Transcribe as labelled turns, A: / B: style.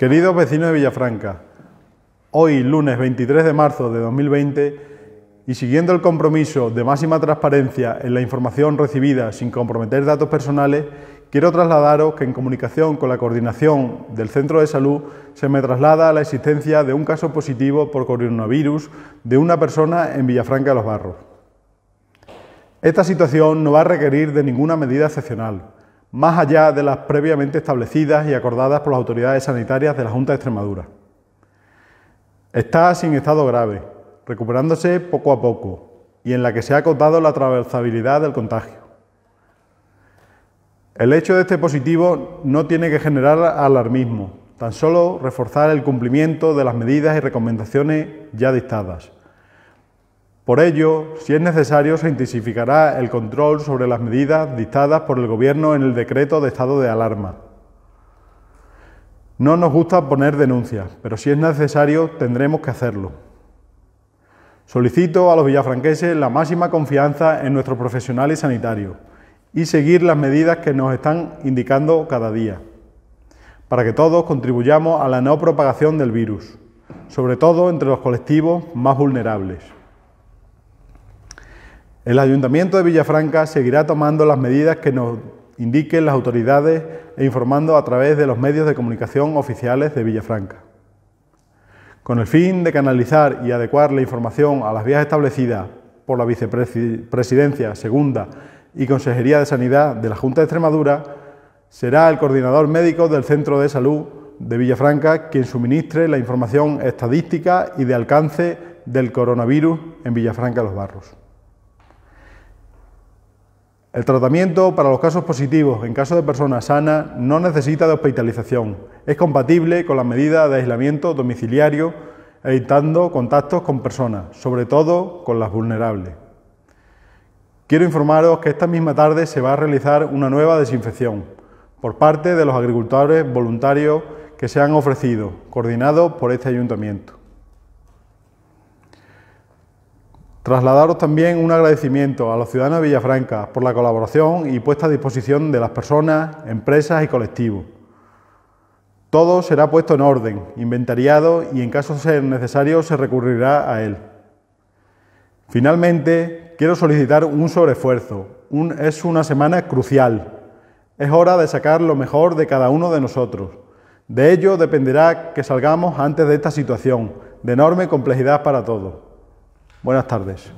A: Queridos vecinos de Villafranca, hoy lunes 23 de marzo de 2020 y siguiendo el compromiso de máxima transparencia en la información recibida sin comprometer datos personales, quiero trasladaros que en comunicación con la coordinación del Centro de Salud se me traslada la existencia de un caso positivo por coronavirus de una persona en Villafranca de los Barros. Esta situación no va a requerir de ninguna medida excepcional más allá de las previamente establecidas y acordadas por las autoridades sanitarias de la Junta de Extremadura. Está sin estado grave, recuperándose poco a poco y en la que se ha acotado la travesabilidad del contagio. El hecho de este positivo no tiene que generar alarmismo, tan solo reforzar el cumplimiento de las medidas y recomendaciones ya dictadas. Por ello, si es necesario, se intensificará el control sobre las medidas dictadas por el Gobierno en el decreto de estado de alarma. No nos gusta poner denuncias, pero si es necesario, tendremos que hacerlo. Solicito a los villafranqueses la máxima confianza en nuestros profesionales sanitarios y seguir las medidas que nos están indicando cada día, para que todos contribuyamos a la no propagación del virus, sobre todo entre los colectivos más vulnerables. El Ayuntamiento de Villafranca seguirá tomando las medidas que nos indiquen las autoridades e informando a través de los medios de comunicación oficiales de Villafranca. Con el fin de canalizar y adecuar la información a las vías establecidas por la Vicepresidencia Segunda y Consejería de Sanidad de la Junta de Extremadura, será el coordinador médico del Centro de Salud de Villafranca quien suministre la información estadística y de alcance del coronavirus en Villafranca Los Barros. El tratamiento para los casos positivos en caso de personas sanas no necesita de hospitalización. Es compatible con las medidas de aislamiento domiciliario, evitando contactos con personas, sobre todo con las vulnerables. Quiero informaros que esta misma tarde se va a realizar una nueva desinfección por parte de los agricultores voluntarios que se han ofrecido, coordinados por este ayuntamiento. Trasladaros también un agradecimiento a los ciudadanos de Villafranca por la colaboración y puesta a disposición de las personas, empresas y colectivos. Todo será puesto en orden, inventariado y en caso de ser necesario se recurrirá a él. Finalmente, quiero solicitar un sobreesfuerzo. es una semana crucial. Es hora de sacar lo mejor de cada uno de nosotros. De ello dependerá que salgamos antes de esta situación, de enorme complejidad para todos. Buenas tardes.